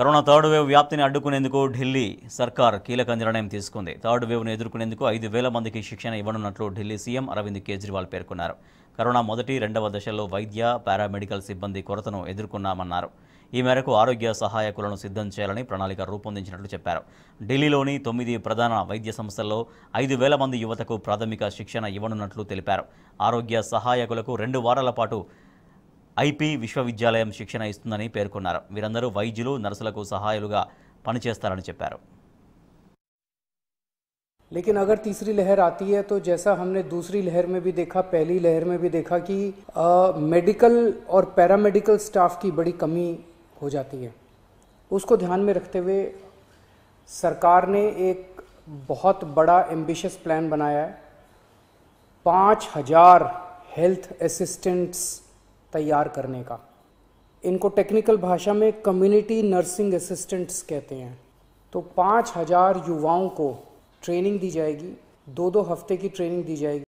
corona third wave వ్యాప్తిని అడ్డుకునేందుకు ఢిల్లీ సర్కార్ కీలక నిర్ణయం తీసుకుంది థర్డ్ వేవ్ను ఎదుర్కొనేందుకు ఐదు వేల మందికి శిక్షణ ఇవ్వనున్నట్లు ఢిల్లీ సీఎం అరవింద్ కేజ్రీవాల్ పేర్కొన్నారు కరోనా మొదటి రెండవ దశలో వైద్య పారామెడికల్ సిబ్బంది కొరతను ఎదుర్కొన్నామన్నారు ఈ మేరకు ఆరోగ్య సహాయకులను సిద్ధం చేయాలని ప్రణాళిక రూపొందించినట్లు చెప్పారు ఢిల్లీలోని తొమ్మిది ప్రధాన వైద్య సంస్థల్లో ఐదు వేల మంది యువతకు ప్రాథమిక శిక్షణ ఇవ్వనున్నట్లు తెలిపారు ఆరోగ్య సహాయకులకు రెండు వారాల పాటు ईपी विश्वविद्यालय शिक्षण इतनी पे వీరందరూ वैद्यु నర్సులకు సహాయాలుగా పనిచేస్తారని लेकिन अगर तीसरी लहर आती है तो जैसा हमने दूसरी लहर में भी देखा पहली लहर में भी देखा कि मेडिकल और पैरामेडिकल स्टाफ की बड़ी कमी हो जाती है उसको ध्यान में रखते हुए सरकार ने एक बहुत बड़ा एम्बिशियस प्लान बनाया है पाँच हजार हेल्थ असिस्टेंट्स तैयार करने का इनको टेक्निकल भाषा में कम्युनिटी नर्सिंग असिस्टेंट्स कहते हैं तो पाँच हज़ार युवाओं को ट्रेनिंग दी जाएगी दो दो हफ्ते की ट्रेनिंग दी जाएगी